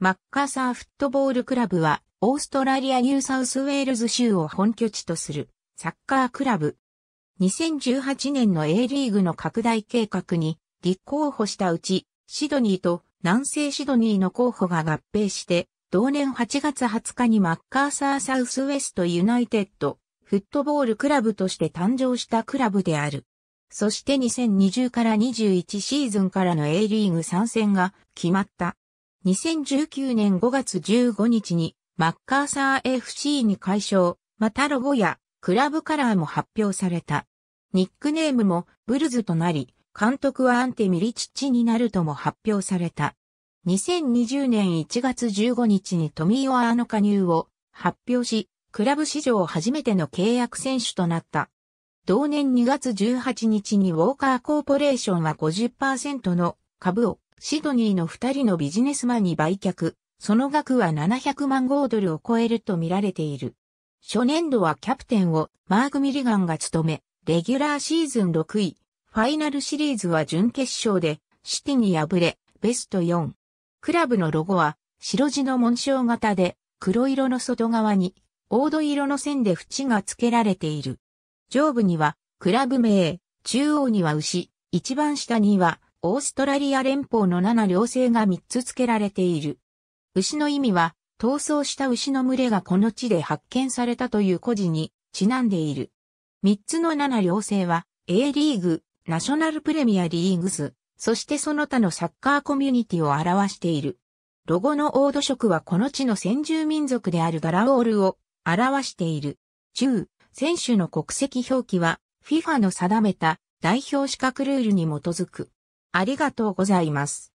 マッカーサーフットボールクラブは、オーストラリアニューサウスウェールズ州を本拠地とするサッカークラブ。2018年の A リーグの拡大計画に立候補したうち、シドニーと南西シドニーの候補が合併して、同年8月20日にマッカーサーサウスウェストユナイテッドフットボールクラブとして誕生したクラブである。そして2020から21シーズンからの A リーグ参戦が決まった。2019年5月15日にマッカーサー FC に解消、またロゴやクラブカラーも発表された。ニックネームもブルズとなり、監督はアンテ・ミリチッチになるとも発表された。2020年1月15日にトミー・オアーの加入を発表し、クラブ史上初めての契約選手となった。同年2月18日にウォーカーコーポレーションは50%の株をシドニーの二人のビジネスマンに売却、その額は700万豪ドルを超えると見られている。初年度はキャプテンをマーク・ミリガンが務め、レギュラーシーズン6位、ファイナルシリーズは準決勝で、シティに敗れ、ベスト4。クラブのロゴは、白地の紋章型で、黒色の外側に、黄土色の線で縁が付けられている。上部には、クラブ名、中央には牛、一番下には、オーストラリア連邦の7両星が3つ付けられている。牛の意味は、逃走した牛の群れがこの地で発見されたという故事にちなんでいる。3つの7両星は、A リーグ、ナショナルプレミアリーグス、そしてその他のサッカーコミュニティを表している。ロゴのオード色はこの地の先住民族であるガラオールを表している。中、選手の国籍表記は FIFA の定めた代表資格ルールに基づく。ありがとうございます。